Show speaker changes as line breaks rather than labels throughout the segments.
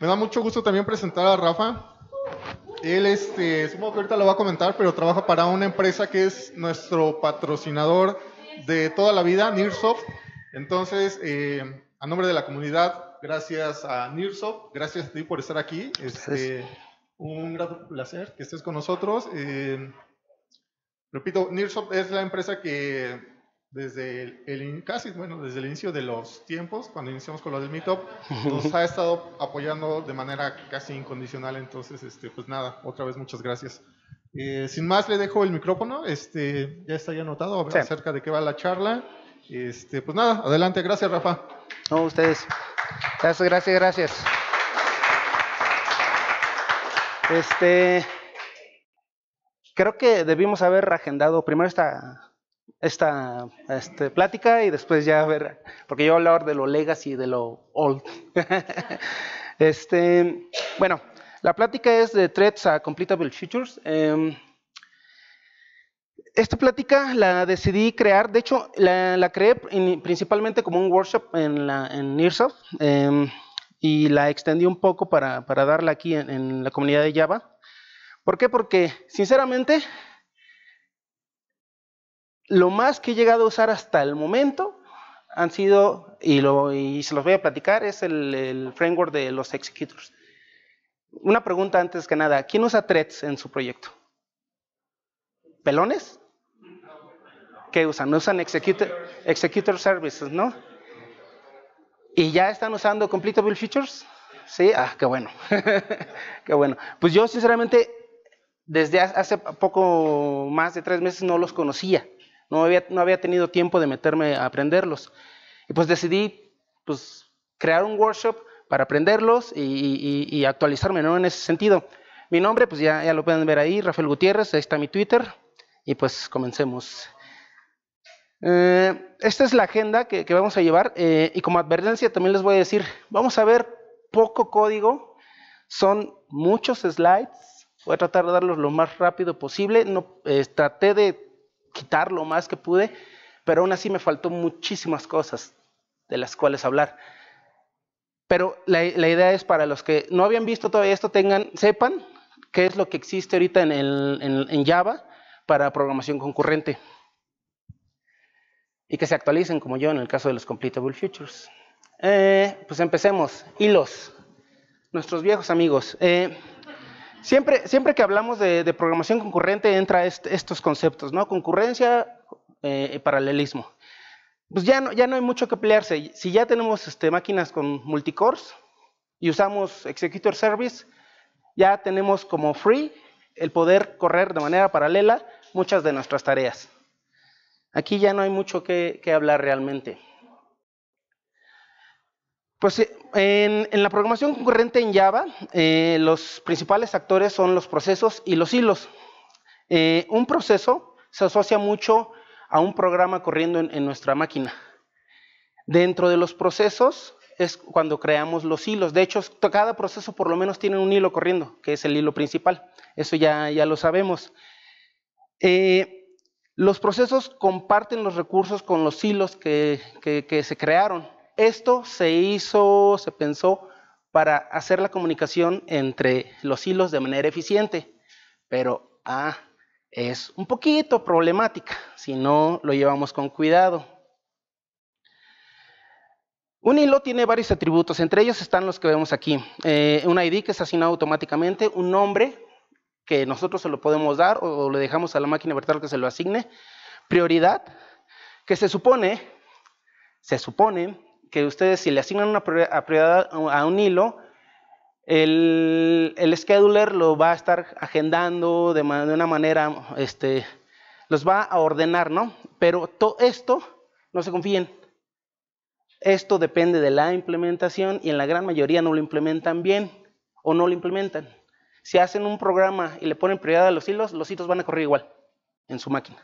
Me da mucho gusto también presentar a Rafa. Él, este, supongo que ahorita lo va a comentar, pero trabaja para una empresa que es nuestro patrocinador de toda la vida, Nearsoft. Entonces, eh, a nombre de la comunidad, gracias a Nearsoft, gracias a ti por estar aquí. Este, un gran placer que estés con nosotros. Eh, repito, Nearsoft es la empresa que desde el, casi, bueno, desde el inicio de los tiempos, cuando iniciamos con lo del Meetup, nos ha estado apoyando de manera casi incondicional. Entonces, este, pues nada, otra vez muchas gracias. Eh, sin más, le dejo el micrófono. Este, ya está ya anotado acerca de qué va la charla. Este, pues nada, adelante. Gracias, Rafa. No, ustedes. Gracias,
gracias, gracias. Este, creo que debimos haber agendado primero esta esta este, plática y después ya ver, porque yo voy hablar de lo legacy, de lo old. este, bueno, la plática es de Threads a Completable Futures em, esta plática la decidí crear, de hecho la, la creé principalmente como un workshop en, la, en Nearsoft em, y la extendí un poco para, para darla aquí en, en, la comunidad de Java. ¿Por qué? Porque sinceramente lo más que he llegado a usar hasta el momento han sido, y, lo, y se los voy a platicar, es el, framework de los executors. Una pregunta antes que nada, ¿quién usa threads en su proyecto? ¿Pelones? ¿Qué usan? Usan executor, executor services, ¿no? ¿Y ya están usando completable features? Sí, ah, qué bueno. qué bueno. Pues yo sinceramente desde hace poco más de tres meses no los conocía. No había, tenido tiempo de meterme a aprenderlos. Y pues decidí pues, crear un workshop para aprenderlos y, y, actualizarme ¿no? en ese sentido. Mi nombre, pues ya, ya lo pueden ver ahí, Rafael Gutiérrez, ahí está mi Twitter. Y pues comencemos. Eh, esta es la agenda que, vamos a llevar eh, y como advertencia también les voy a decir, vamos a ver poco código, son muchos slides, voy a tratar de darlos lo más rápido posible, no, eh, traté de quitar lo más que pude, pero aún así me faltó muchísimas cosas de las cuales hablar. Pero la, idea es para los que no habían visto todavía esto, tengan, sepan qué es lo que existe ahorita en, en, Java para programación concurrente y que se actualicen como yo en el caso de los completable futures. Eh, pues empecemos. Hilos, nuestros viejos amigos. Eh, Siempre, que hablamos de, programación concurrente entra estos conceptos, ¿no? Concurrencia, eh, y paralelismo. Pues ya no, hay mucho que pelearse. Si ya tenemos este, máquinas con multicores y usamos Executor Service, ya tenemos como free el poder correr de manera paralela muchas de nuestras tareas. Aquí ya no hay mucho que hablar realmente. Pues eh, en, la programación concurrente en Java, eh, los principales actores son los procesos y los hilos. Eh, un proceso se asocia mucho a un programa corriendo en, nuestra máquina. Dentro de los procesos es cuando creamos los hilos. De hecho, cada proceso por lo menos tiene un hilo corriendo, que es el hilo principal. Eso ya, ya lo sabemos. los procesos comparten los recursos con los hilos que se crearon. Esto se hizo, se pensó para hacer la comunicación entre los hilos de manera eficiente, pero ah, es un poquito problemática si no lo llevamos con cuidado. Un hilo tiene varios atributos, entre ellos están los que vemos aquí. Eh, un ID que se asigna automáticamente, un nombre que nosotros se lo podemos dar o le dejamos a la máquina virtual que se lo asigne, prioridad, que se supone, se supone que ustedes si le asignan una prioridad a un hilo, el, scheduler lo va a estar agendando de, una manera, este, los va a ordenar, ¿no? Pero todo esto, no se confíen, esto depende de la implementación y en la gran mayoría no lo implementan bien o no lo implementan. Si hacen un programa y le ponen prioridad a los hilos, los hilos van a correr igual en su máquina.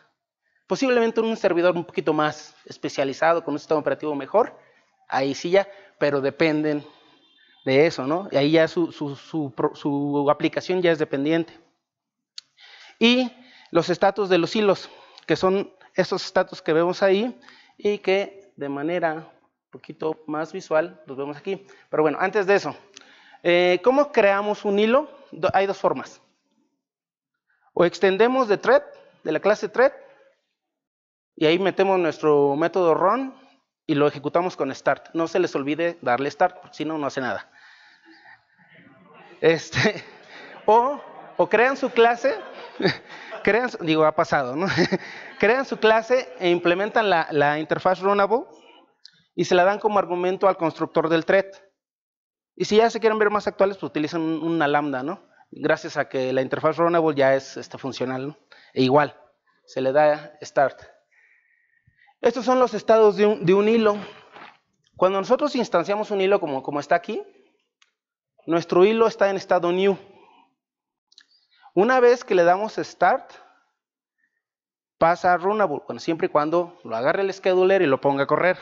Posiblemente un servidor un poquito más especializado, con un sistema operativo mejor, ahí sí ya, pero dependen de eso, ¿no? Y ahí ya su, su, su, aplicación ya es dependiente. Y los estatus de los hilos, que son esos estatus que vemos ahí y que de manera un poquito más visual los vemos aquí. Pero bueno, antes de eso, eh, ¿cómo creamos un hilo? hay dos formas. O extendemos de thread, de la clase thread, y ahí metemos nuestro método run y lo ejecutamos con start. No se les olvide darle start, si no, no hace nada. Este, o, o crean su clase, crean, digo, ha pasado, ¿no? crean su clase e implementan la, interfaz runnable y se la dan como argumento al constructor del thread. Y si ya se quieren ver más actuales, pues utilizan una lambda, ¿no? Gracias a que la interfaz runable ya es este, funcional, ¿no? E igual, se le da start. Estos son los estados de un, hilo. Cuando nosotros instanciamos un hilo como, como está aquí, nuestro hilo está en estado new. Una vez que le damos start, pasa a runnable, bueno, siempre y cuando lo agarre el scheduler y lo ponga a correr.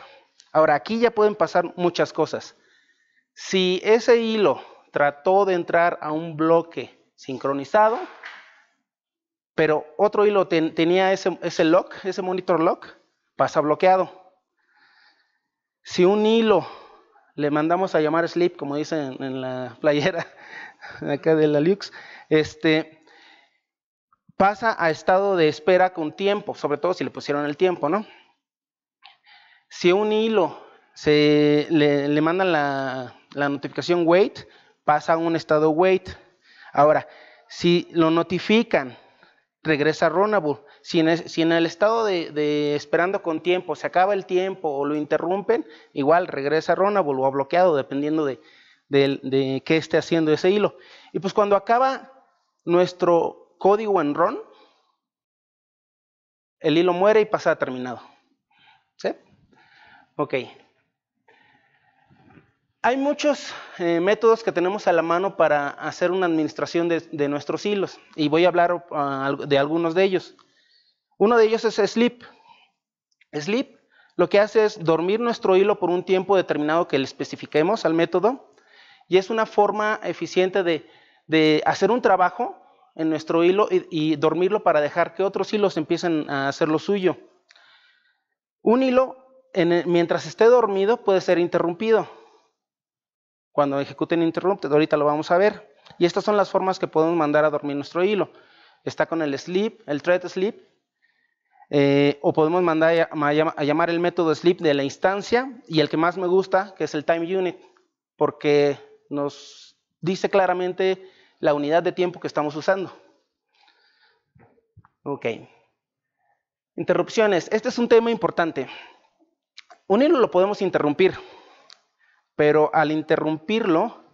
Ahora, aquí ya pueden pasar muchas cosas. Si ese hilo trató de entrar a un bloque sincronizado, pero otro hilo tenía ese lock, ese monitor lock, pasa bloqueado. Si un hilo le mandamos a llamar sleep, como dicen en la playera acá de la Lux, este, pasa a estado de espera con tiempo, sobre todo si le pusieron el tiempo, ¿no? Si un hilo se le, mandan la, notificación wait, pasa a un estado wait. Ahora, si lo notifican, regresa a runnable. Si en, el estado de, esperando con tiempo se acaba el tiempo o lo interrumpen, igual regresa ron o ha bloqueado, dependiendo de, qué esté haciendo ese hilo. Y pues cuando acaba nuestro código en RON, el hilo muere y pasa a terminado. ¿Sí? Ok. Hay muchos eh, métodos que tenemos a la mano para hacer una administración de, nuestros hilos y voy a hablar ah, de algunos de ellos. Uno de ellos es sleep. Sleep lo que hace es dormir nuestro hilo por un tiempo determinado que le especifiquemos al método y es una forma eficiente de, hacer un trabajo en nuestro hilo y, dormirlo para dejar que otros hilos empiecen a hacer lo suyo. Un hilo, mientras esté dormido, puede ser interrumpido. Cuando ejecuten interrupt, ahorita lo vamos a ver. Y estas son las formas que podemos mandar a dormir nuestro hilo. Está con el sleep, el thread sleep, eh, o podemos mandar a, llamar el método sleep de la instancia y el que más me gusta, que es el time unit, porque nos dice claramente la unidad de tiempo que estamos usando. Ok. Interrupciones. Este es un tema importante. Un hilo lo podemos interrumpir, pero al interrumpirlo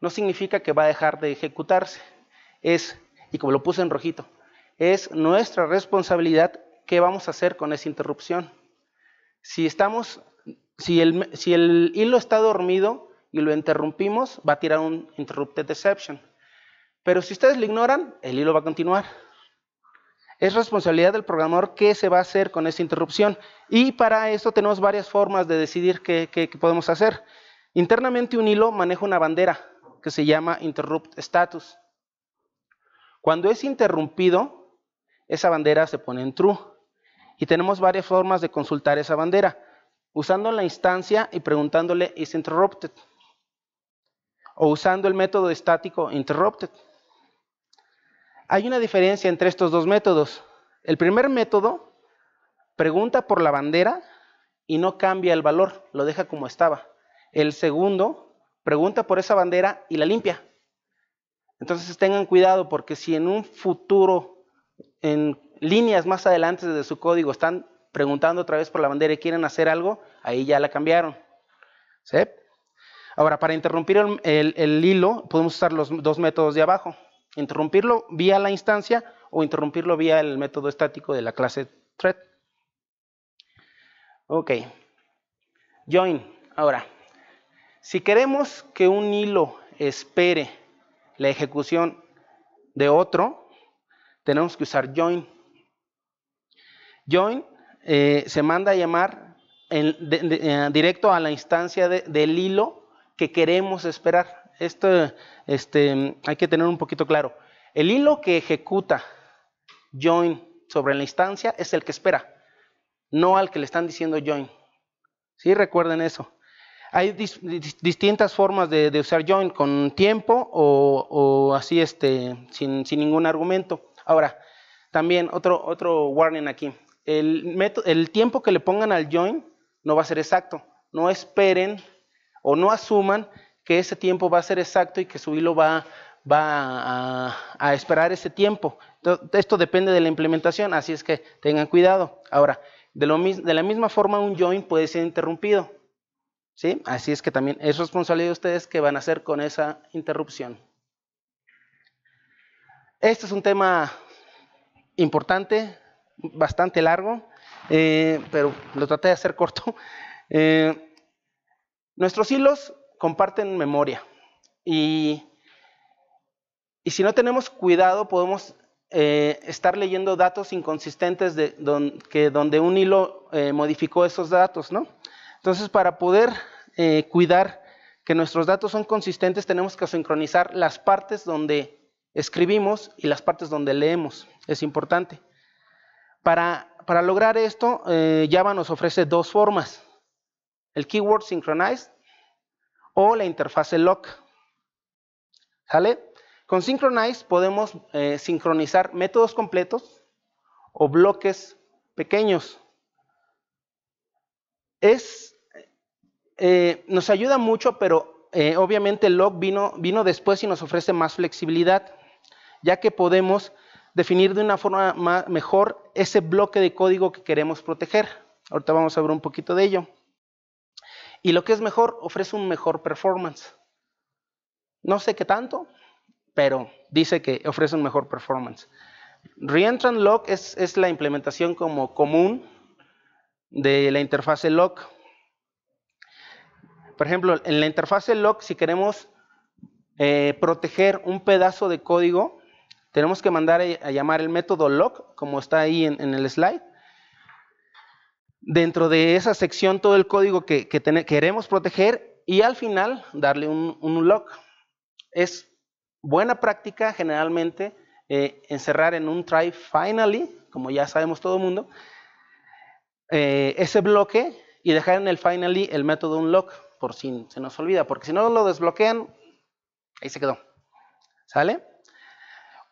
no significa que va a dejar de ejecutarse. Es, y como lo puse en rojito, es nuestra responsabilidad qué vamos a hacer con esa interrupción. Si estamos, si el, si el hilo está dormido y lo interrumpimos, va a tirar un interrupted Deception. Pero si ustedes lo ignoran, el hilo va a continuar. Es responsabilidad del programador qué se va a hacer con esa interrupción. Y para eso tenemos varias formas de decidir qué podemos hacer. Internamente un hilo maneja una bandera que se llama interrupt status. Cuando es interrumpido, esa bandera se pone en true y tenemos varias formas de consultar esa bandera, usando la instancia y preguntándole is interrupted, o usando el método estático interrupted. Hay una diferencia entre estos dos métodos. El primer método pregunta por la bandera y no cambia el valor, lo deja como estaba. El segundo pregunta por esa bandera y la limpia. Entonces tengan cuidado porque si en un futuro, en líneas más adelante de su código están preguntando otra vez por la bandera y quieren hacer algo, ahí ya la cambiaron. Ahora, para interrumpir el, el, hilo, podemos usar los dos métodos de abajo. Interrumpirlo vía la instancia o interrumpirlo vía el método estático de la clase thread. Ok. Join. Ahora, si queremos que un hilo espere la ejecución de otro, tenemos que usar join. Join eh, se manda a llamar eh, directo a la instancia del hilo que queremos esperar. Esto este, hay que tener un poquito claro. El hilo que ejecuta join sobre la instancia es el que espera, no al que le están diciendo join. ¿Sí? Recuerden eso. Hay distintas formas de, usar join, con tiempo o, así, este, sin, sin, ningún argumento. Ahora, también otro, otro warning aquí el, el tiempo que le pongan al join no va a ser exacto. No esperen o no asuman que ese tiempo va a ser exacto y que su hilo va, a, esperar ese tiempo. esto depende de la implementación, así es que tengan cuidado. Ahora, de, lo, de la misma forma un join puede ser interrumpido. ¿sí? Así es que también es responsabilidad de ustedes qué van a hacer con esa interrupción. Este es un tema importante, bastante largo, eh, pero lo traté de hacer corto. Eh, nuestros hilos comparten memoria y, si no tenemos cuidado podemos eh, estar leyendo datos inconsistentes de donde un hilo modificó esos datos, ¿no? Entonces para poder cuidar que nuestros datos son consistentes tenemos que sincronizar las partes donde escribimos y las partes donde leemos. Es importante. Para, lograr esto, eh, Java nos ofrece dos formas, el keyword synchronized o la interfase lock. ¿Sale? Con synchronized podemos eh, sincronizar métodos completos o bloques pequeños. Es, eh, nos ayuda mucho, pero obviamente el vino después y nos ofrece más flexibilidad, ya que podemos definir de una forma mejor ese bloque de código que queremos proteger. Ahorita vamos a ver un poquito de ello. Y lo que es mejor, ofrece un mejor performance. No sé qué tanto, pero dice que ofrece un mejor performance. Reentrant Lock es, es la implementación como común de la interfase lock. Por ejemplo, en la interfase lock, si queremos eh, proteger un pedazo de código, tenemos que mandar a, llamar el método lock, como está ahí en, el slide. Dentro de esa sección todo el código que, queremos proteger y al final darle un, un Es buena práctica generalmente eh, encerrar en un try finally, como ya sabemos todo el mundo, eh, ese bloque y dejar en el finally el método unlock, por si se nos olvida, porque si no lo desbloquean, ahí se quedó. ¿Sale?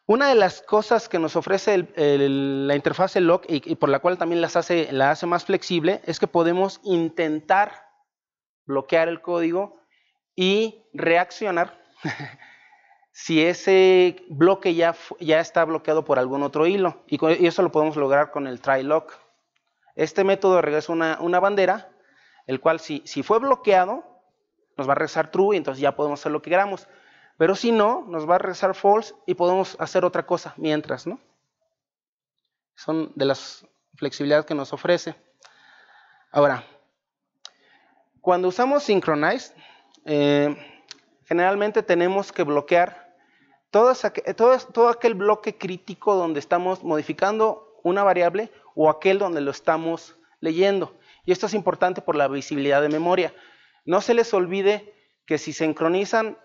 Una de las cosas que nos ofrece la interfaz lock y, por la cual también las hace, la hace más flexible es que podemos intentar bloquear el código y reaccionar si ese bloque ya, ya está bloqueado por algún otro hilo. Y, eso lo podemos lograr con el try lock. Este método regresa una, bandera, el cual si, si fue bloqueado, nos va a regresar true y entonces ya podemos hacer lo que queramos. Pero si no, nos va a regresar false y podemos hacer otra cosa mientras, ¿no? Son de las flexibilidades que nos ofrece. Ahora, cuando usamos synchronize, eh, generalmente tenemos que bloquear todo, eh, todo aquel bloque crítico donde estamos modificando una variable o aquel donde lo estamos leyendo. Y esto es importante por la visibilidad de memoria. No se les olvide que si sincronizan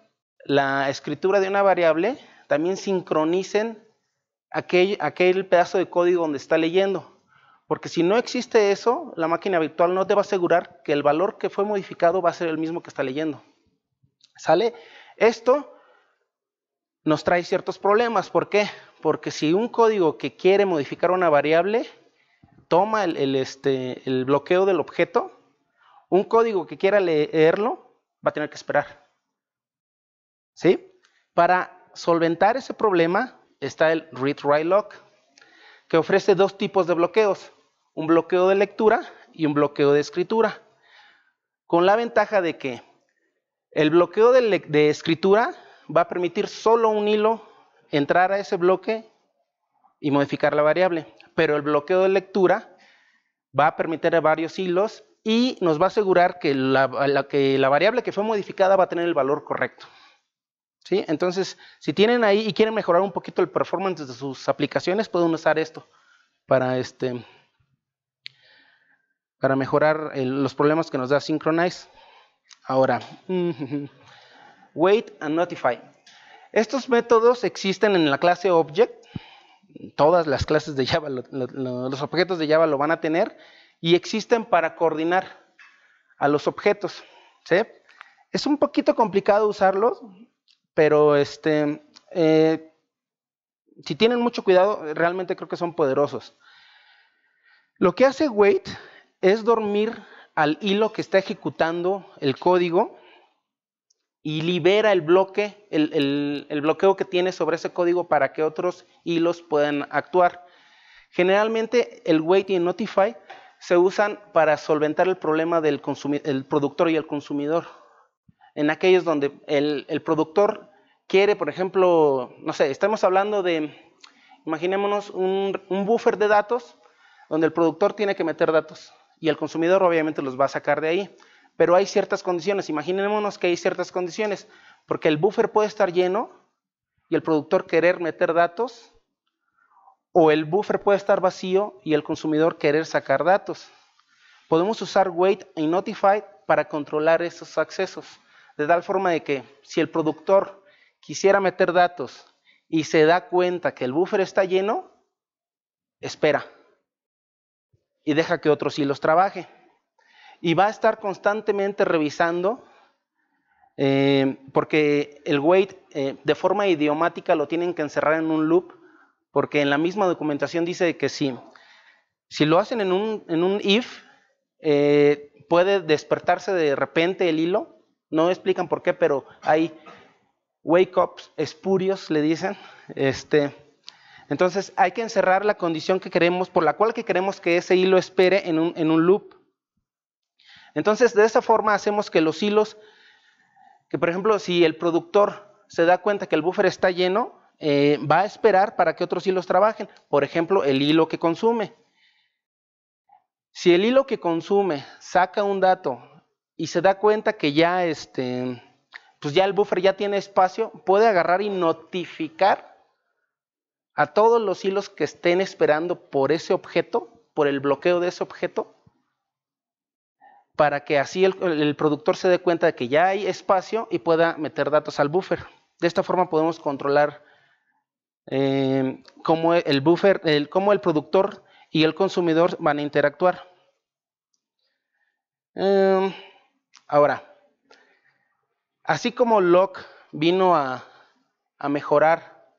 la escritura de una variable, también sincronicen aquel, pedazo de código donde está leyendo. Porque si no existe eso, la máquina virtual no te va a asegurar que el valor que fue modificado va a ser el mismo que está leyendo. ¿Sale? Esto nos trae ciertos problemas. ¿Por qué? Porque si un código que quiere modificar una variable toma el este, bloqueo del objeto, un código que quiera leerlo va a tener que esperar. ¿Sí? Para solventar ese problema está el read-write-lock, que ofrece dos tipos de bloqueos, un bloqueo de lectura y un bloqueo de escritura, con la ventaja de que el bloqueo de, escritura va a permitir solo un hilo entrar a ese bloque y modificar la variable, pero el bloqueo de lectura va a permitir varios hilos y nos va a asegurar que la variable que fue modificada va a tener el valor correcto. Entonces, si tienen ahí y quieren mejorar un poquito el performance de sus aplicaciones, pueden usar esto para, este, para mejorar los problemas que nos da Synchronize. Ahora, wait and notify. Estos métodos existen en la clase Object. Todas las clases de Java, los objetos de Java lo van a tener y existen para coordinar a los objetos. Es un poquito complicado usarlos, pero este, eh, si tienen mucho cuidado, realmente creo que son poderosos. Lo que hace wait es dormir al hilo que está ejecutando el código y libera el bloque, el, bloqueo que tiene sobre ese código para que otros hilos puedan actuar. Generalmente el wait y el notify se usan para solventar el problema del productor y el consumidor en aquellos donde el, el productor quiere, por ejemplo, no sé, estamos hablando de, imaginémonos un, un buffer de datos donde el productor tiene que meter datos y el consumidor obviamente los va a sacar de ahí. Pero hay ciertas condiciones, imaginémonos que hay ciertas condiciones, porque el buffer puede estar lleno y el productor querer meter datos, o el buffer puede estar vacío y el consumidor querer sacar datos. Podemos usar wait y notify para controlar esos accesos de tal forma de que si el productor quisiera meter datos y se da cuenta que el buffer está lleno, espera y deja que otros hilos trabaje. Y va a estar constantemente revisando, eh, porque el wait eh, de forma idiomática lo tienen que encerrar en un loop, porque en la misma documentación dice que sí. Si lo hacen en un, en un if, eh, puede despertarse de repente el hilo no explican por qué, pero hay wake-ups espurios, le dicen. Este, entonces hay que encerrar la condición que queremos, por la cual que queremos que ese hilo espere en un, loop. Entonces de esa forma hacemos que los hilos, que por ejemplo si el productor se da cuenta que el buffer está lleno, eh, va a esperar para que otros hilos trabajen. Por ejemplo, el hilo que consume. Si el hilo que consume saca un dato y se da cuenta que ya este, pues ya el buffer ya tiene espacio, puede agarrar y notificar a todos los hilos que estén esperando por ese objeto, por el bloqueo de ese objeto, para que así el, productor se dé cuenta de que ya hay espacio y pueda meter datos al buffer. De esta forma podemos controlar eh, cómo el buffer, el, cómo el productor y el consumidor van a interactuar. Em, Ahora, así como Lock vino a, mejorar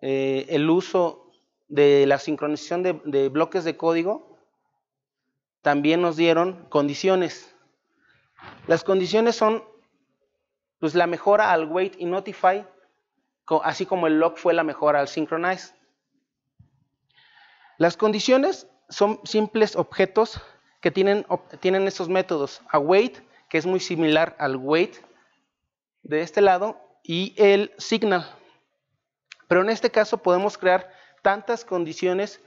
eh, el uso de la sincronización de, bloques de código, también nos dieron condiciones. Las condiciones son pues la mejora al wait y notify, así como el lock fue la mejora al synchronize. Las condiciones son simples objetos que tienen, tienen estos métodos, await que es muy similar al weight de este lado y el signal. Pero en este caso podemos crear tantas condiciones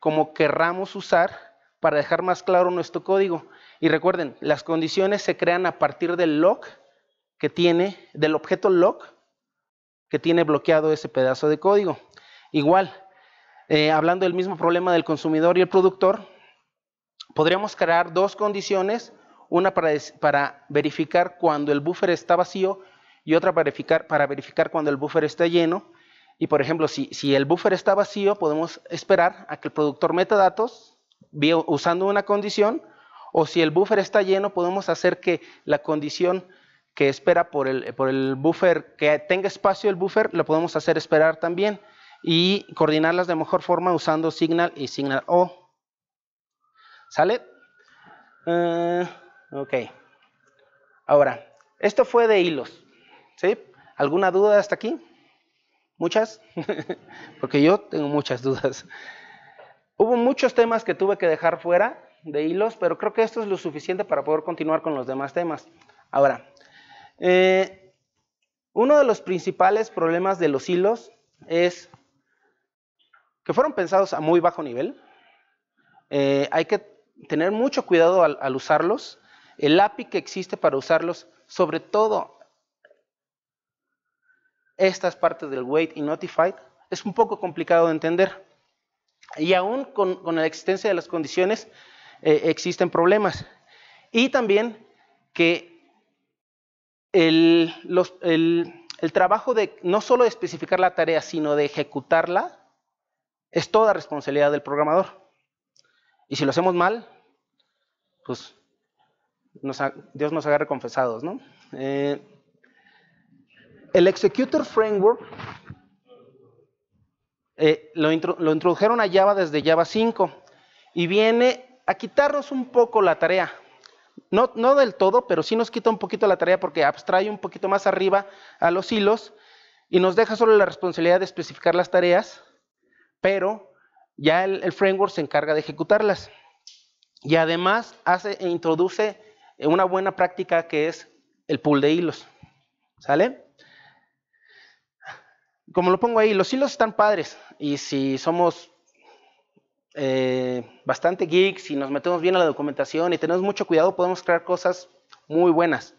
como querramos usar para dejar más claro nuestro código. Y recuerden, las condiciones se crean a partir del lock que tiene, del objeto lock que tiene bloqueado ese pedazo de código. Igual, eh, hablando del mismo problema del consumidor y el productor, podríamos crear dos condiciones una para, para verificar cuando el buffer está vacío y otra para verificar, para verificar cuando el buffer está lleno. Y por ejemplo, si, el buffer está vacío, podemos esperar a que el productor meta datos usando una condición, o si el buffer está lleno, podemos hacer que la condición que espera por el, por el buffer, que tenga espacio el buffer, lo podemos hacer esperar también y coordinarlas de mejor forma usando Signal y Signal O. ¿Sale? Eh, Ok. Ahora, esto fue de hilos. ¿Sí? ¿Alguna duda hasta aquí? ¿Muchas? Porque yo tengo muchas dudas. Hubo muchos temas que tuve que dejar fuera de hilos, pero creo que esto es lo suficiente para poder continuar con los demás temas. Ahora, eh, uno de los principales problemas de los hilos es que fueron pensados a muy bajo nivel. Eh, hay que tener mucho cuidado al usarlos el API que existe para usarlos, sobre todo estas partes del wait y Notify, es un poco complicado de entender. Y aún con, la existencia de las condiciones eh, existen problemas. Y también que el, trabajo de no solo especificar la tarea, sino de ejecutarla, es toda responsabilidad del programador. Y si lo hacemos mal, pues Dios nos agarre confesados, ¿no? Eh, el Executor Framework eh, lo, introdujeron a Java desde Java 5 y viene a quitarnos un poco la tarea. No, no, del todo, pero sí nos quita un poquito la tarea porque abstrae un poquito más arriba a los hilos y nos deja solo la responsabilidad de especificar las tareas, pero ya el, el framework se encarga de ejecutarlas. Y además hace e introduce una buena práctica que es el pool de hilos. ¿Sale? Como lo pongo ahí, los hilos están padres y si somos eh, bastante geeks si nos metemos bien a la documentación y tenemos mucho cuidado, podemos crear cosas muy buenas,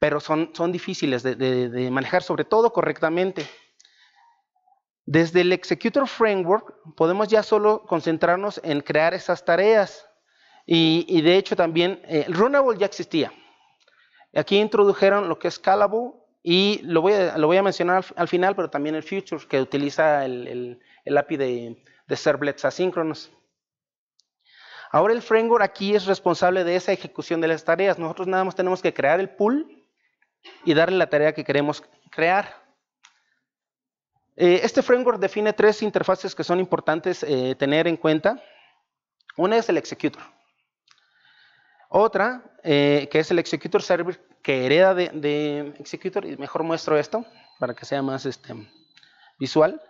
pero son, son difíciles de manejar, sobre todo correctamente. Desde el Executor Framework podemos ya solo concentrarnos en crear esas tareas y, de hecho también, eh, el Runable ya existía. Aquí introdujeron lo que es Callable y lo voy a, mencionar al, final, pero también el Future, que utiliza el, API de, de servlets asíncronos. Ahora el framework aquí es responsable de esa ejecución de las tareas. Nosotros nada más tenemos que crear el pool y darle la tarea que queremos crear. Eh, este framework define tres interfaces que son importantes eh, tener en cuenta. Una es el executor. Otra, eh, que es el Executor service, que hereda de, Executor, y mejor muestro esto para que sea más este, visual.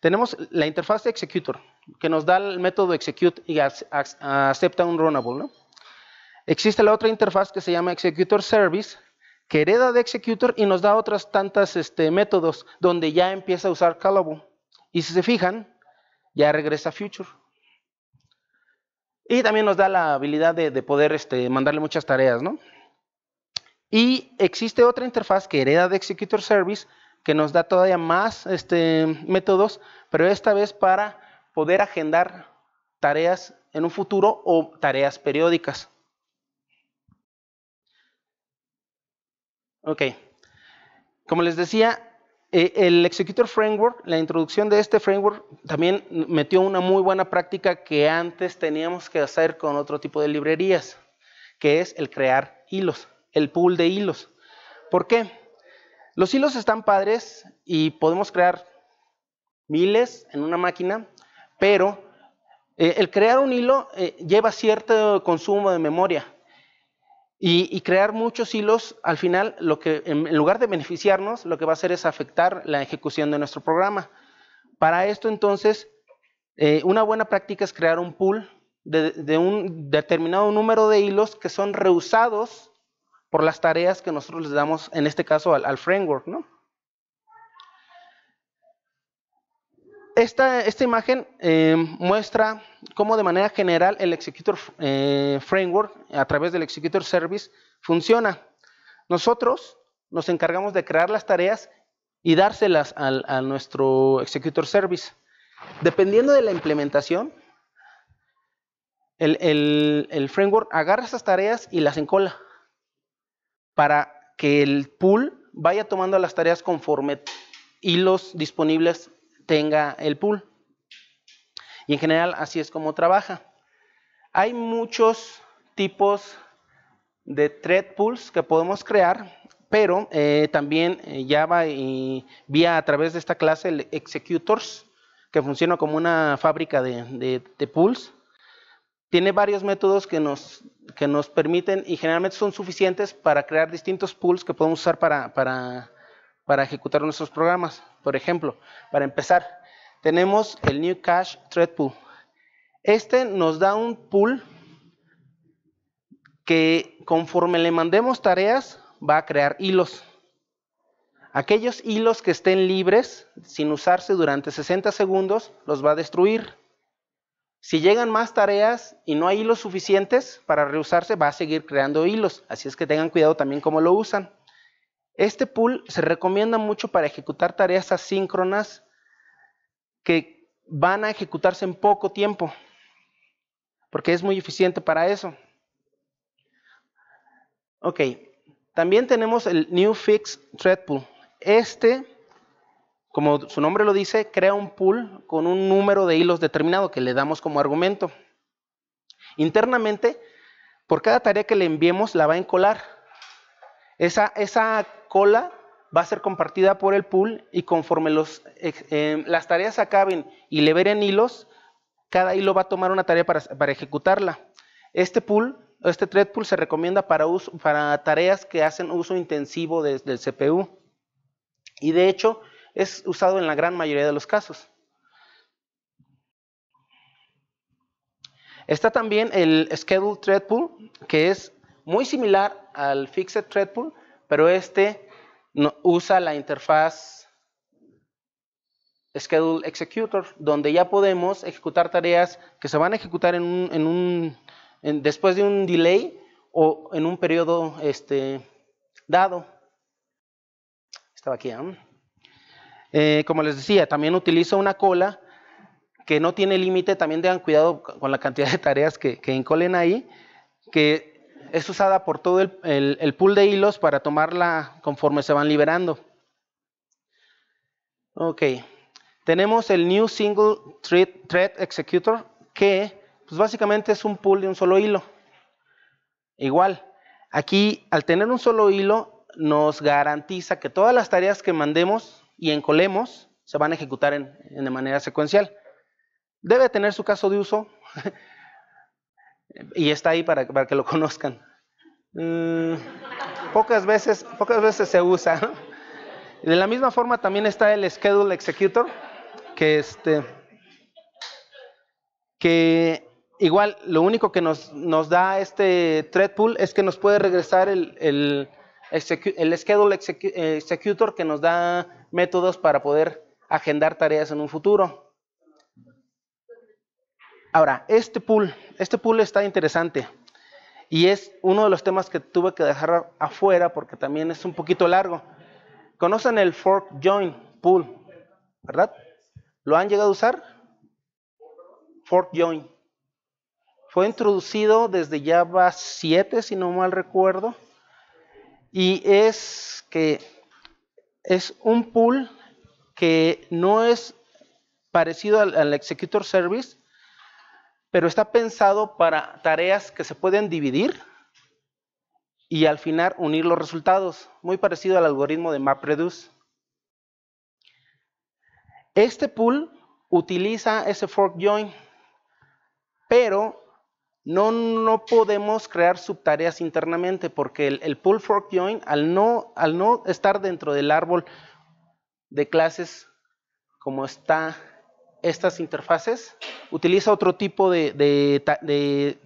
Tenemos la interfaz de Executor, que nos da el método execute y acepta un runnable. Existe la otra interfaz que se llama Executor Service, que hereda de Executor y nos da otras tantas este, métodos donde ya empieza a usar callable. Y si se fijan, ya regresa Future. Y también nos da la habilidad de, poder este, mandarle muchas tareas, ¿no? Y existe otra interfaz que hereda de Executor Service que nos da todavía más este, métodos, pero esta vez para poder agendar tareas en un futuro o tareas periódicas. Ok. Como les decía, eh, el Executor Framework, la introducción de este framework también metió una muy buena práctica que antes teníamos que hacer con otro tipo de librerías, que es el crear hilos, el pool de hilos. ¿Por qué? Los hilos están padres y podemos crear miles en una máquina, pero eh, el crear un hilo eh, lleva cierto consumo de memoria. Y, crear muchos hilos, al final, lo que, en lugar de beneficiarnos, lo que va a hacer es afectar la ejecución de nuestro programa. Para esto, entonces, eh, una buena práctica es crear un pool de, un determinado número de hilos que son reusados por las tareas que nosotros les damos, en este caso, al, al framework, ¿no? esta, imagen eh, muestra cómo de manera general el Executor eh, Framework a través del Executor Service funciona. Nosotros nos encargamos de crear las tareas y dárselas al, a nuestro Executor Service. Dependiendo de la implementación, el, el framework agarra esas tareas y las encola para que el pool vaya tomando las tareas conforme hilos disponibles tenga el pool. Y en general así es como trabaja. Hay muchos tipos de thread pools que podemos crear, pero eh, también Java eh, y vía a través de esta clase el executors, que funciona como una fábrica de, pools. Tiene varios métodos que nos, que nos permiten y generalmente son suficientes para crear distintos pools que podemos usar para para ejecutar nuestros programas. Por ejemplo, para empezar, tenemos el New Cache Thread Pool. Este nos da un pool que conforme le mandemos tareas va a crear hilos. Aquellos hilos que estén libres, sin usarse durante 60 segundos, los va a destruir. Si llegan más tareas y no hay hilos suficientes para reusarse, va a seguir creando hilos. Así es que tengan cuidado también cómo lo usan. Este pool se recomienda mucho para ejecutar tareas asíncronas que van a ejecutarse en poco tiempo, porque es muy eficiente para eso. Ok, también tenemos el New Fix Thread Pool. Este, como su nombre lo dice, crea un pool con un número de hilos determinado que le damos como argumento. Internamente, por cada tarea que le enviemos, la va a encolar. Esa, esa, cola va a ser compartida por el pool y conforme eh, las tareas acaben y le liberen hilos, cada hilo va a tomar una tarea para, ejecutarla. Este pool, este thread pool se recomienda para, uso, para tareas que hacen uso intensivo del CPU y de hecho es usado en la gran mayoría de los casos. Está también el Schedule Thread Pool, que es muy similar al Fixed Thread Pool, pero este no, usa la interfaz Schedule Executor, donde ya podemos ejecutar tareas que se van a ejecutar en un, después de un delay o en un periodo este, dado. Estaba aquí. ¿eh? Eh, como les decía, también utilizo una cola que no tiene límite, también tengan cuidado con la cantidad de tareas que, que ahí, que es usada por todo el, pool de hilos para tomarla conforme se van liberando. Ok, tenemos el New Single Thread Executor, que pues, básicamente es un pool de un solo hilo. Igual, aquí al tener un solo hilo nos garantiza que todas las tareas que mandemos y encolemos se van a ejecutar de manera secuencial. Debe tener su caso de uso, y está ahí para, que lo conozcan. Mm, pocas, veces, pocas veces se usa. De la misma forma también está el Schedule Executor, que, este, que igual lo único que nos, nos da este thread pool es que nos puede regresar el, el Schedule Executor que nos da métodos para poder agendar tareas en un futuro. Ahora, este pool, este pool está interesante y es uno de los temas que tuve que dejar afuera porque también es un poquito largo. ¿Conocen el fork join pool? ¿Verdad? ¿Lo han llegado a usar? Fork join. Fue introducido desde Java 7, si no mal recuerdo. Y es que es un pool que no es parecido al executor service, pero está pensado para tareas que se pueden dividir y al final unir los resultados, muy parecido al algoritmo de MapReduce. Este pool utiliza ese fork join, pero no, no podemos crear subtareas internamente porque el, pool fork join, al no, al no estar dentro del árbol de clases como está estas interfaces, utiliza otro tipo de, de,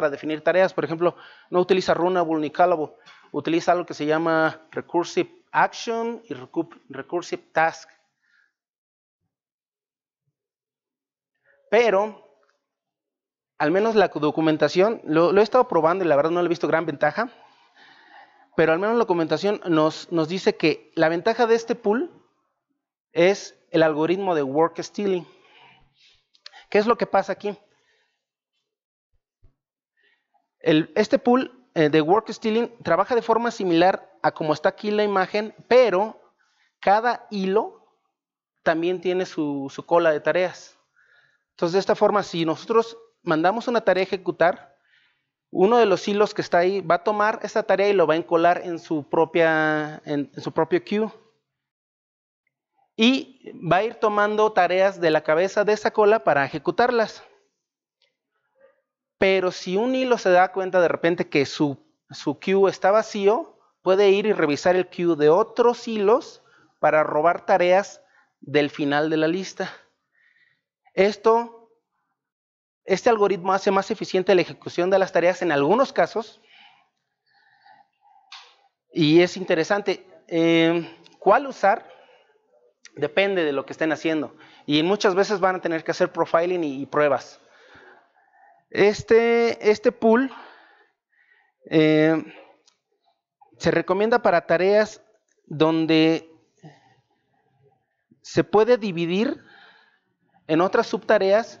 para definir tareas. Por ejemplo, no utiliza Runable ni Callable, utiliza algo que se llama Recursive Action y Recursive Task. Pero, al menos la documentación, lo, he estado probando y la verdad no le he visto gran ventaja, pero al menos la documentación nos dice que la ventaja de este pool es el algoritmo de work stealing. ¿Qué es lo que pasa aquí? este pool eh, de work stealing trabaja de forma similar a como está aquí la imagen, pero cada hilo también tiene su, cola de tareas. Entonces, de esta forma, si nosotros mandamos una tarea a ejecutar, uno de los hilos que está ahí va a tomar esa tarea y lo va a encolar en su propia en su propio queue y va a ir tomando tareas de la cabeza de esa cola para ejecutarlas. Pero si un hilo se da cuenta de repente que su, su queue está vacío, puede ir y revisar el queue de otros hilos para robar tareas del final de la lista. Esto, este algoritmo hace más eficiente la ejecución de las tareas en algunos casos. Y es interesante, eh, ¿cuál usar? Depende de lo que estén haciendo. Y muchas veces van a tener que hacer profiling y, pruebas. Este, este pool eh, se recomienda para tareas donde se puede dividir en otras subtareas,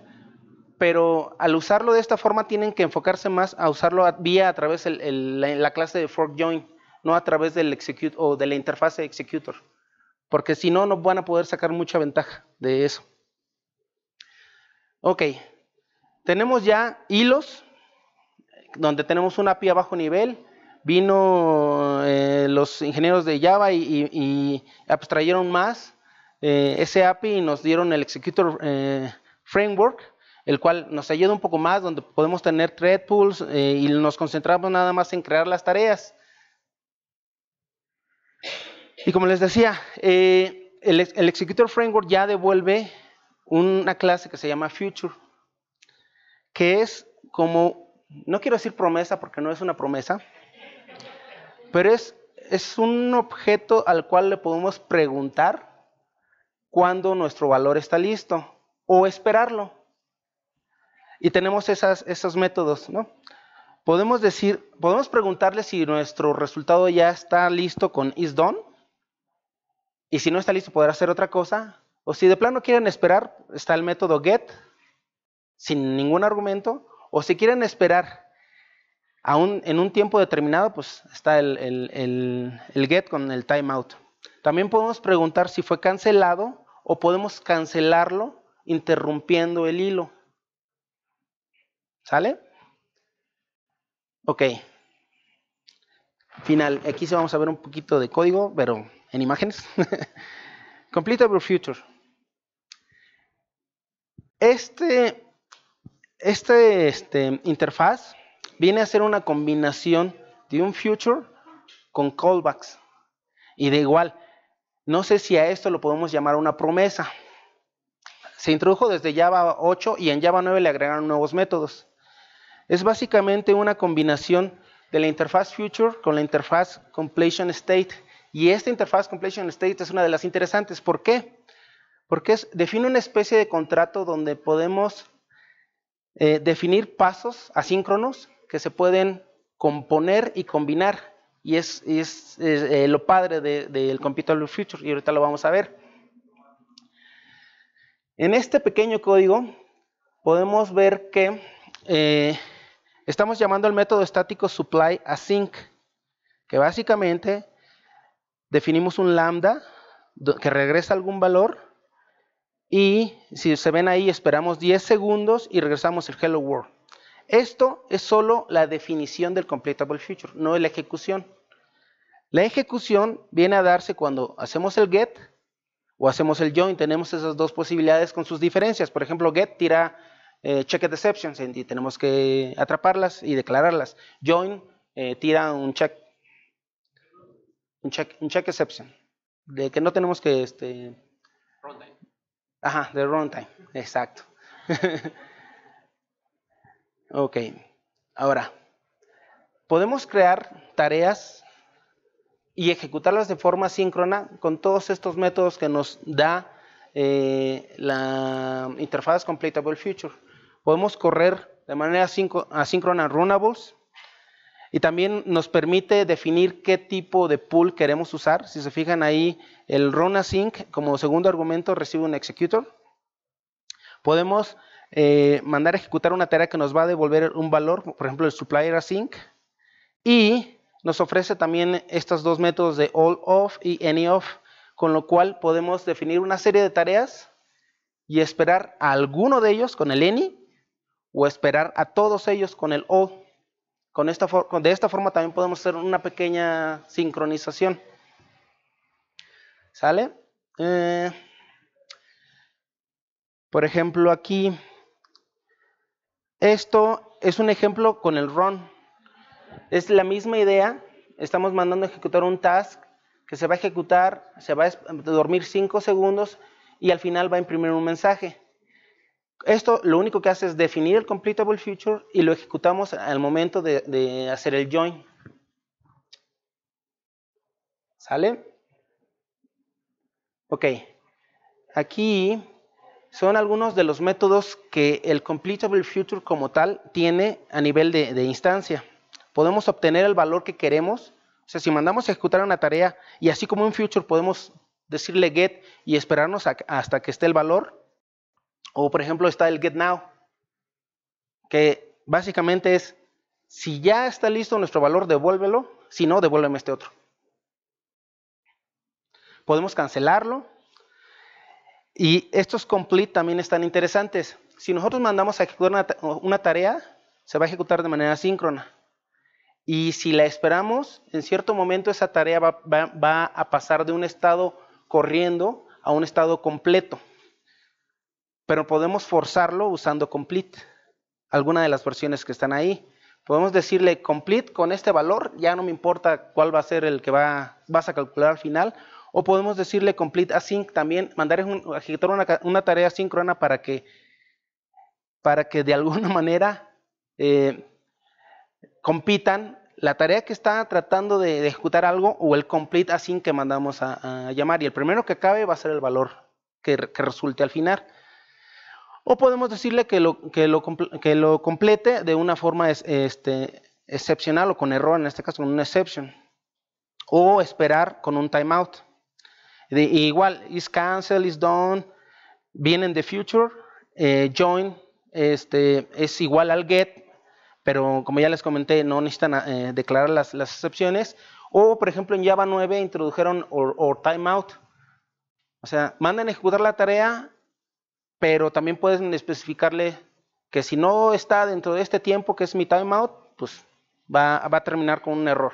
pero al usarlo de esta forma tienen que enfocarse más a usarlo vía a través de la, clase de fork join, no a través del execute o de la interfase executor porque si no, no van a poder sacar mucha ventaja de eso. Ok, tenemos ya hilos, donde tenemos una API a bajo nivel, vino eh, los ingenieros de Java y, abstrayeron más eh, ese API y nos dieron el Executor eh, Framework, el cual nos ayuda un poco más, donde podemos tener thread pools y nos concentramos nada más en crear las tareas. Y como les decía, eh, el, Executor Framework ya devuelve una clase que se llama Future, que es como, no quiero decir promesa porque no es una promesa, pero es, es un objeto al cual le podemos preguntar cuándo nuestro valor está listo o esperarlo. Y tenemos esas, esos métodos, ¿no? Podemos decir, podemos preguntarle si nuestro resultado ya está listo con IsDone, y si no está listo, podrá hacer otra cosa. O si de plano quieren esperar, está el método get, sin ningún argumento. O si quieren esperar en un tiempo determinado, pues está el, get con el timeout. También podemos preguntar si fue cancelado o podemos cancelarlo interrumpiendo el hilo. ¿Sale? Ok. Final. Aquí sí vamos a ver un poquito de código, pero en imágenes. Completable Future. Este, este, este interfaz viene a ser una combinación de un future con callbacks. Y de igual, no sé si a esto lo podemos llamar una promesa. Se introdujo desde Java 8 y en Java 9 le agregaron nuevos métodos. Es básicamente una combinación de la interfaz future con la interfaz completion state y esta interfaz completion state es una de las interesantes. ¿Por qué? Porque define una especie de contrato donde podemos eh, definir pasos asíncronos que se pueden componer y combinar. Y es, eh, lo padre del de, Computable Future, y ahorita lo vamos a ver. En este pequeño código podemos ver que eh, estamos llamando al método estático supply async, que básicamente definimos un lambda que regresa algún valor y si se ven ahí esperamos 10 segundos y regresamos el hello world. Esto es solo la definición del completable future, no la ejecución. La ejecución viene a darse cuando hacemos el get o hacemos el join. Tenemos esas dos posibilidades con sus diferencias. Por ejemplo, get tira eh, check exceptions y tenemos que atraparlas y declararlas. Join eh, tira un check un check, un check exception, de que no tenemos que... Este, runtime. Ajá, de runtime, exacto. ok, ahora, podemos crear tareas y ejecutarlas de forma síncrona con todos estos métodos que nos da eh, la interfaz Completable Future. Podemos correr de manera asíncrona runables y también nos permite definir qué tipo de pool queremos usar. Si se fijan ahí, el run async como segundo argumento recibe un executor. Podemos eh, mandar a ejecutar una tarea que nos va a devolver un valor, por ejemplo el supplier async. Y nos ofrece también estos dos métodos de all off y any of con lo cual podemos definir una serie de tareas y esperar a alguno de ellos con el any o esperar a todos ellos con el all. Con esta de esta forma también podemos hacer una pequeña sincronización. ¿Sale? Eh, por ejemplo, aquí, esto es un ejemplo con el run. Es la misma idea, estamos mandando a ejecutar un task que se va a ejecutar, se va a dormir 5 segundos y al final va a imprimir un mensaje. Esto lo único que hace es definir el completable future y lo ejecutamos al momento de, hacer el join. ¿Sale? Ok. Aquí son algunos de los métodos que el completable future como tal tiene a nivel de, instancia. Podemos obtener el valor que queremos. O sea, si mandamos a ejecutar una tarea y así como un future podemos decirle get y esperarnos hasta que esté el valor, o por ejemplo está el get now, que básicamente es, si ya está listo nuestro valor, devuélvelo, si no, devuélveme este otro. Podemos cancelarlo. Y estos complete también están interesantes. Si nosotros mandamos a ejecutar una, tarea, se va a ejecutar de manera síncrona. Y si la esperamos, en cierto momento esa tarea va a pasar de un estado corriendo a un estado completo pero podemos forzarlo usando complete, alguna de las versiones que están ahí. Podemos decirle complete con este valor, ya no me importa cuál va a ser el que va, vas a calcular al final, o podemos decirle complete async también, mandar un, ejecutar una, tarea asíncrona para que, para que de alguna manera eh, compitan la tarea que está tratando de, ejecutar algo o el complete async que mandamos a, llamar. Y el primero que acabe va a ser el valor que resulte al final. O podemos decirle que lo, que complete de una forma este, excepcional o con error, en este caso con una exception. O esperar con un timeout. igual, is cancel, is done, viene en the future, eh, join este, es igual al get, pero como ya les comenté, no necesitan eh, declarar las, excepciones. O, por ejemplo, en Java 9 introdujeron or, or timeout. O sea, mandan a ejecutar la tarea pero también pueden especificarle que si no está dentro de este tiempo que es mi timeout, pues va, a terminar con un error.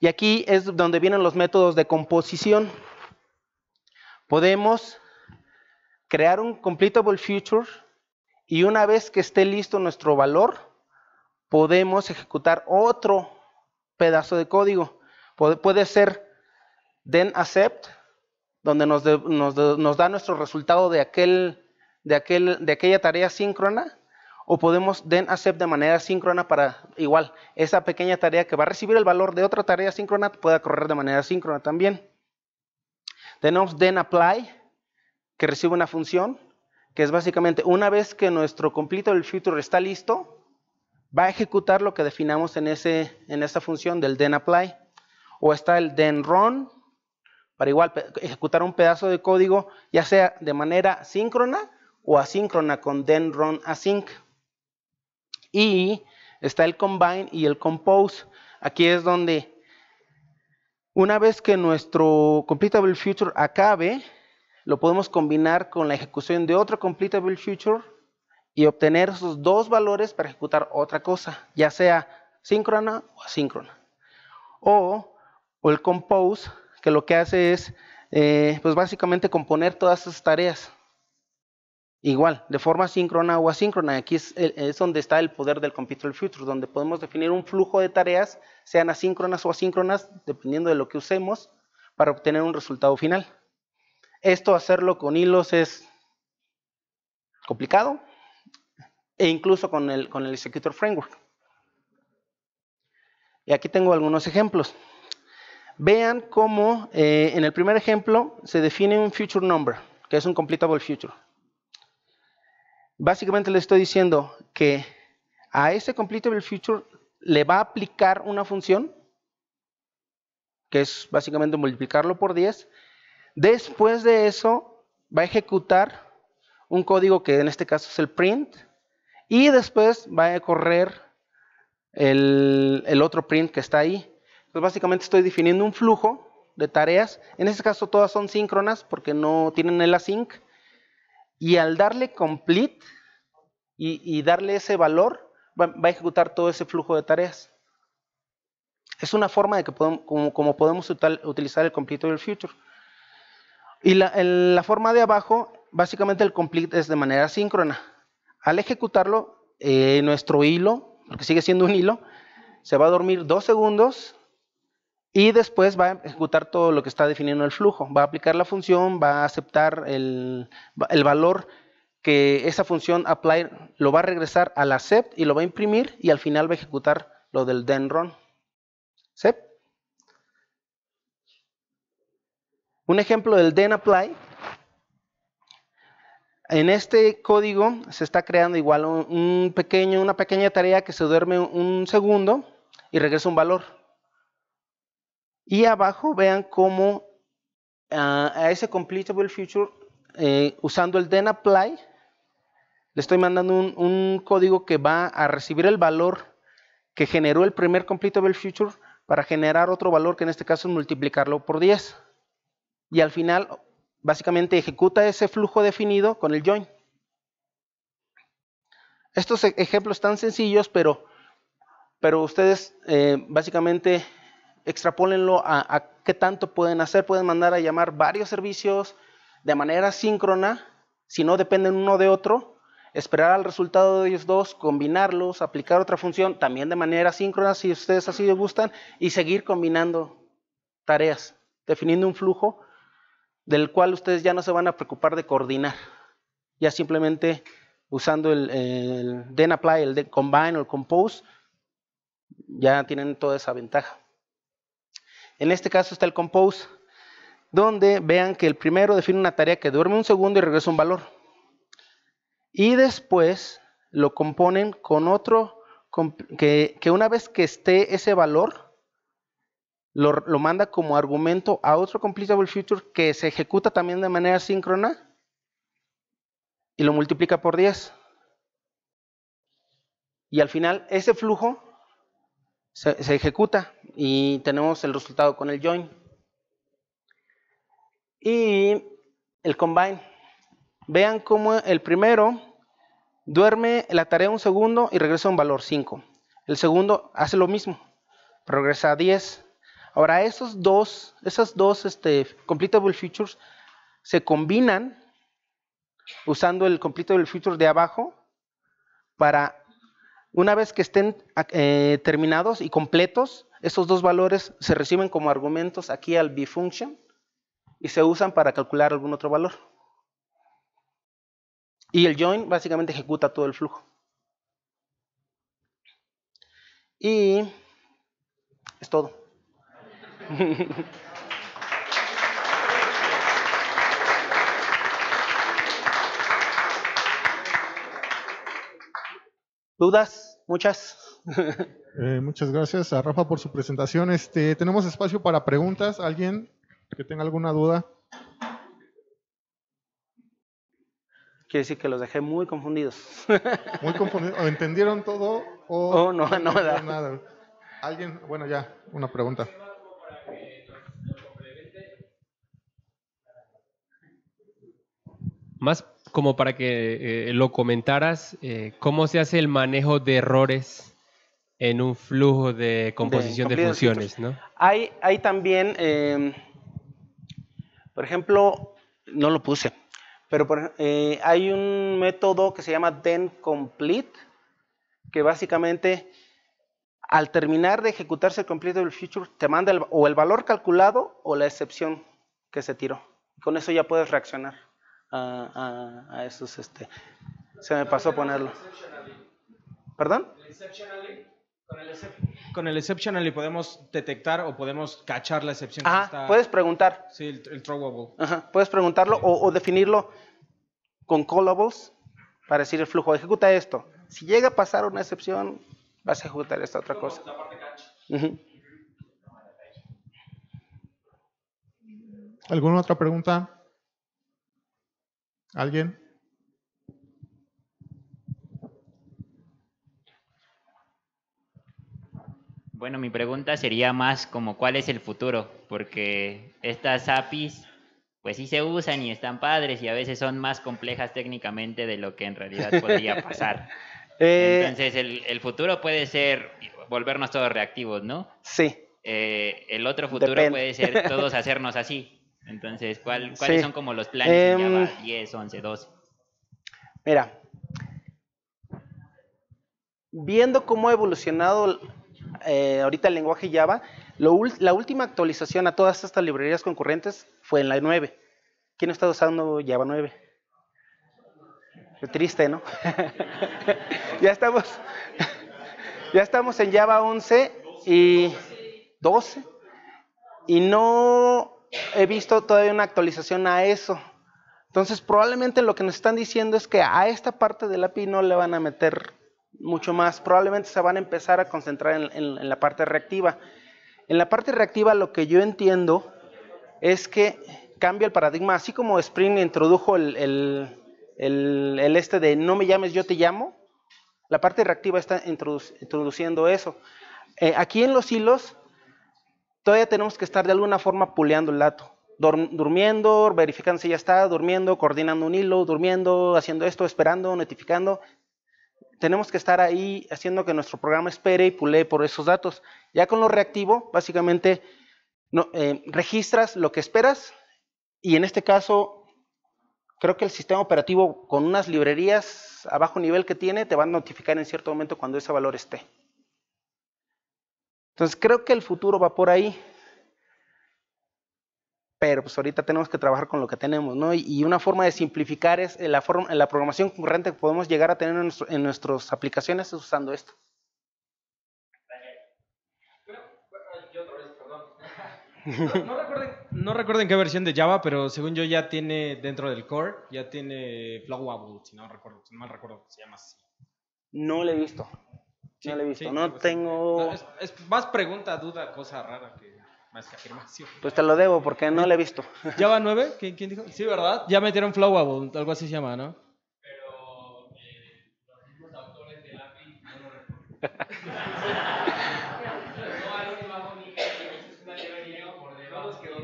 Y aquí es donde vienen los métodos de composición. Podemos crear un completable future y una vez que esté listo nuestro valor, podemos ejecutar otro pedazo de código. Puede, ser then accept donde nos, nos, da nuestro resultado de, aquel, de, aquel, de aquella tarea síncrona, o podemos den accept de manera síncrona para igual esa pequeña tarea que va a recibir el valor de otra tarea síncrona pueda correr de manera síncrona también. Tenemos then apply que recibe una función que es básicamente una vez que nuestro completo del future está listo, va a ejecutar lo que definamos en, ese, en esa función del den apply o está el then run para igual ejecutar un pedazo de código, ya sea de manera síncrona o asíncrona con then run async. Y está el combine y el compose. Aquí es donde una vez que nuestro completable future acabe, lo podemos combinar con la ejecución de otro completable future y obtener esos dos valores para ejecutar otra cosa, ya sea síncrona o asíncrona. O, o el compose que lo que hace es, eh, pues básicamente componer todas esas tareas. Igual, de forma síncrona o asíncrona. Aquí es, eh, es, donde está el poder del Computer Future, donde podemos definir un flujo de tareas, sean asíncronas o asíncronas, dependiendo de lo que usemos, para obtener un resultado final. Esto hacerlo con hilos es complicado, e incluso con el, con el Executor Framework. Y aquí tengo algunos ejemplos. Vean cómo eh, en el primer ejemplo se define un future number, que es un completable future. Básicamente le estoy diciendo que a ese completable future le va a aplicar una función, que es básicamente multiplicarlo por 10. Después de eso va a ejecutar un código que en este caso es el print, y después va a correr el otro print que está ahí. Entonces, básicamente estoy definiendo un flujo de tareas. En este caso todas son síncronas porque no tienen el async. Y al darle complete y, darle ese valor, va, a ejecutar todo ese flujo de tareas. Es una forma de que podemos, como, podemos utilizar el complete del future. Y la, forma de abajo, básicamente el complete es de manera síncrona. Al ejecutarlo, eh, nuestro hilo, porque sigue siendo un hilo, se va a dormir dos segundos y después va a ejecutar todo lo que está definiendo el flujo. Va a aplicar la función, va a aceptar el, valor que esa función apply lo va a regresar a la accept y lo va a imprimir y al final va a ejecutar lo del then run. Un ejemplo del then apply. En este código se está creando igual un pequeño, una pequeña tarea que se duerme un segundo y regresa un valor. Y abajo vean cómo ah, a ese completable future, eh, usando el then apply, le estoy mandando un, código que va a recibir el valor que generó el primer completable future para generar otro valor que en este caso es multiplicarlo por 10. Y al final, básicamente ejecuta ese flujo definido con el join. Estos e-, ejemplos tan sencillos, pero, pero ustedes eh, básicamente extrapólenlo a, qué tanto pueden hacer. Pueden mandar a llamar varios servicios de manera síncrona, si no dependen uno de otro, esperar al resultado de ellos dos, combinarlos, aplicar otra función también de manera síncrona, si ustedes así les gustan, y seguir combinando tareas, definiendo un flujo del cual ustedes ya no se van a preocupar de coordinar, ya simplemente usando el, then apply, el then combine o el compose, ya tienen toda esa ventaja. En este caso está el compose, donde vean que el primero define una tarea que duerme un segundo y regresa un valor. Y después lo componen con otro, que, una vez que esté ese valor, lo, lo, manda como argumento a otro completable future que se ejecuta también de manera síncrona y lo multiplica por 10. Y al final ese flujo se, ejecuta y tenemos el resultado con el join. Y el combine. Vean cómo el primero duerme la tarea un segundo y regresa un valor 5. El segundo hace lo mismo, regresa a 10. Ahora esos dos, esas dos este, completable features se combinan usando el completable feature de abajo para una vez que estén eh, terminados y completos, esos dos valores se reciben como argumentos aquí al bifunction y se usan para calcular algún otro valor. Y el join básicamente ejecuta todo el flujo. Y es todo. ¿Dudas? ¿Muchas?
Eh, muchas gracias a Rafa por su presentación. Este, tenemos espacio para preguntas. ¿Alguien que tenga alguna duda?
Quiere decir que los dejé muy confundidos.
muy confundidos. entendieron todo o oh, no, no nada. Alguien, bueno, ya, una pregunta. Más como para que eh, lo comentaras, eh, cómo se hace el manejo de errores
en un flujo de composición de, funciones. ¿no? Hay, también, em, por ejemplo, no lo puse, pero eh, hay un método que se llama then complete, que básicamente al terminar de ejecutarse el complete del future, te manda o el valor calculado o la excepción que se tiró. Con eso ya puedes reaccionar a, a, esos, este, se me pasó ponerlo. ¿Perdón? Con el exceptionally podemos detectar o podemos cachar la excepción. que está... puedes preguntar. Sí, el, throwable. puedes preguntarlo o, definirlo con callables para decir el flujo, ejecuta esto. Si llega a pasar una excepción, vas a ejecutar esta otra cosa.
¿Alguna otra pregunta? ¿Alguien? Bueno, mi pregunta sería más como cuál es el futuro, porque estas APIs pues sí se usan y están padres y a veces son más complejas técnicamente de lo que en realidad podría pasar.
Eh, Entonces
el, futuro puede ser volvernos todos reactivos, ¿no? Sí. Eh, el otro futuro puede ser todos hacernos así. Entonces, ¿cuáles son como los planes Java 10, 11, 12?
Mira, viendo cómo ha evolucionado eh, ahorita el lenguaje Java, la última actualización a todas estas librerías concurrentes fue en la 9. ¿Quién está usando Java 9? Qué triste, ¿no? ya estamos ya estamos en Java 11 y 12 y no he visto todavía una actualización a eso. Entonces, probablemente lo que nos están diciendo es que a esta parte del API no le van a meter mucho más. Probablemente se van a empezar a concentrar en, la parte reactiva. En la parte reactiva lo que yo entiendo es que cambia el paradigma, así como Spring introdujo el, este de no me llames, yo te llamo, la parte reactiva está introduciendo eso. Eh, aquí en los hilos todavía tenemos que estar de alguna forma puleando el dato, durmiendo, verificando si ya está, durmiendo, coordinando un hilo, durmiendo, haciendo esto, esperando, notificando. Tenemos que estar ahí haciendo que nuestro programa espere y pulee por esos datos. Ya con lo reactivo, básicamente no, eh, registras lo que esperas y en este caso creo que el sistema operativo con unas librerías a bajo nivel que tiene te va a notificar en cierto momento cuando ese valor esté. Entonces creo que el futuro va por ahí. Pero pues ahorita tenemos que trabajar con lo que tenemos, ¿no? Y una forma de simplificar es eh, la, la programación concurrente que podemos llegar a tener en, nuestras aplicaciones es usando esto. No, recuerden, qué versión de Java, pero según yo ya tiene dentro del core, ya tiene Flowable, si no recuerdo, si no mal recuerdo, se llama así. No lo he visto no lo he visto. no tengo. es, más pregunta, duda, cosa rara que más que afirmación. Pues te lo debo porque no lo he visto. ¿Ya va nueve? ¿Quién, dijo? Sí, ¿verdad? Ya metieron Flowable, algo así se llama, ¿no? Pero eh, los mismos autores de API no lo No hay es una por que debajo,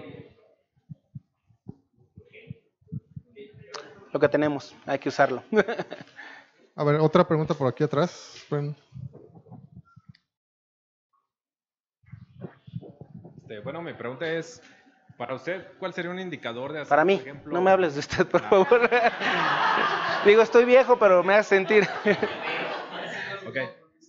Lo que tenemos, hay que usarlo.
A ver, otra pregunta por aquí atrás. Este, bueno, mi pregunta es,
para usted, ¿cuál sería un indicador de hacer, Para mí, no me hables de usted, por ah. favor. Digo, estoy viejo, pero me hace sentir. ok,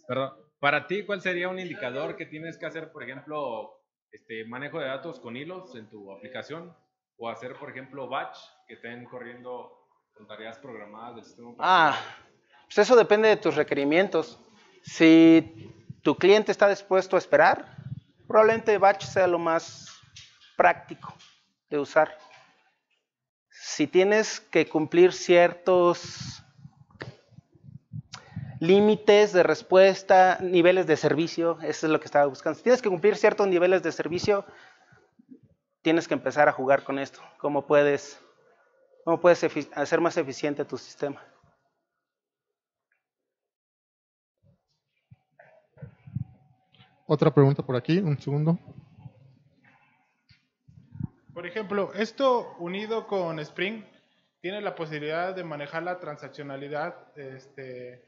perdón.
Para ti, ¿cuál sería un indicador que tienes que hacer, por ejemplo, este manejo de datos con hilos
en tu aplicación? O hacer, por ejemplo, batch, que estén corriendo con tareas programadas del sistema. Ah, pues eso depende de tus requerimientos. Si tu cliente está dispuesto a esperar, Probablemente batch sea lo más práctico de usar. Si tienes que cumplir ciertos límites de respuesta, niveles de servicio, eso es lo que estaba buscando. Si tienes que cumplir ciertos niveles de servicio, tienes que empezar a jugar con esto. ¿Cómo puedes, cómo puedes hacer más eficiente tu sistema?
Otra pregunta por aquí, un segundo. Por ejemplo, esto unido con Spring tiene la posibilidad de manejar la transaccionalidad este,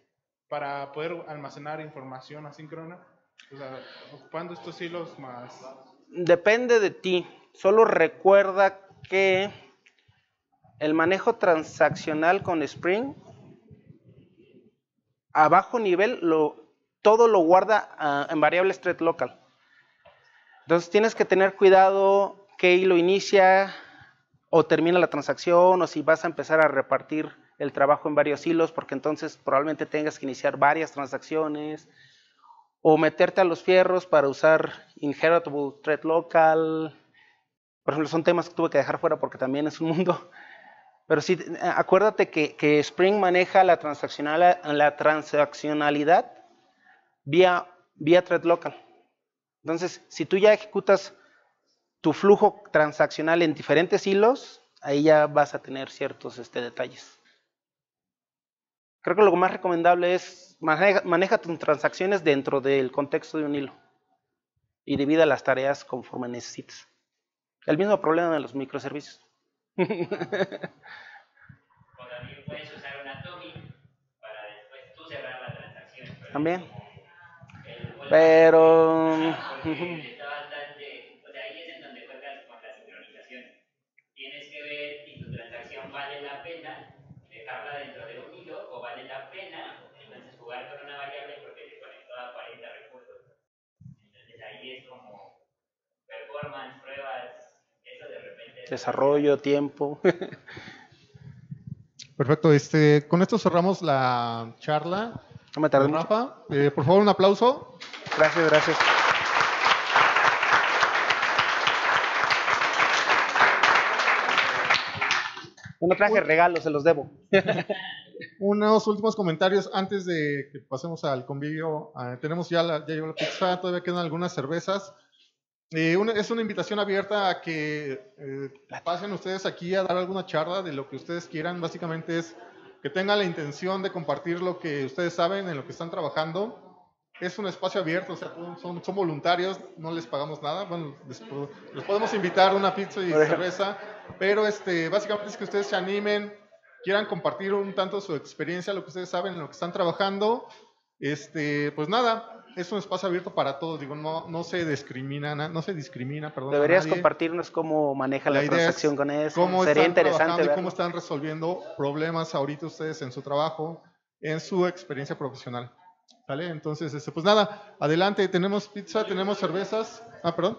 para poder almacenar información asíncrona, o sea, ocupando estos hilos más.
Depende de ti. Solo recuerda que el manejo transaccional con Spring a bajo nivel lo todo lo guarda ah, en variables thread local. Entonces tienes que tener cuidado qué hilo inicia o termina la transacción o si vas a empezar a repartir el trabajo en varios hilos porque entonces probablemente tengas que iniciar varias transacciones o meterte a los fierros para usar inheritable thread local. Por ejemplo, son temas que tuve que dejar fuera porque también es un mundo. Pero sí, acuérdate que, Spring maneja la, la transaccionalidad vía, vía thread local. Entonces, si tú ya ejecutas tu flujo transaccional en diferentes hilos, ahí ya vas a tener ciertos este, detalles. Creo que lo más recomendable es maneja, tus transacciones dentro del contexto de un hilo y divida las tareas conforme necesites. El mismo problema de los microservicios. También. Pero. ahí
Tienes que ver si tu transacción vale la pena dejarla dentro de un hilo o vale la pena entonces jugar con una variable porque te conectó a 40 recursos. Entonces ahí es como
performance, pruebas, eso de repente. Desarrollo, tiempo. Perfecto,
este, con esto cerramos la
charla. No me tardé
eh, por favor, un aplauso.
Gracias, gracias. no regalos, se los debo.
Unos últimos comentarios antes de que pasemos al convivio. Ah, tenemos ya, la, pizza, todavía quedan algunas cervezas. Eh, es una invitación abierta a que eh, pasen ustedes aquí a dar alguna charla de lo que ustedes quieran. Básicamente es que tengan la intención de compartir lo que ustedes saben, en lo que están trabajando es un espacio abierto, o sea, son, voluntarios, no les pagamos nada. Bueno, les, podemos invitar una pizza y cerveza, pero este, básicamente es que ustedes se animen, quieran compartir un tanto su experiencia, lo que ustedes saben, lo que están trabajando. Este, pues nada, es un espacio abierto para todos, digo, no, no se discrimina, no se discrimina, perdón. Deberías compartirnos
cómo maneja la, transacción con eso. Sería interesante ver cómo
están resolviendo problemas ahorita ustedes en su trabajo, en su experiencia profesional. ¿Vale? Entonces, este, pues nada, adelante, tenemos pizza, tenemos cervezas. Ah, perdón.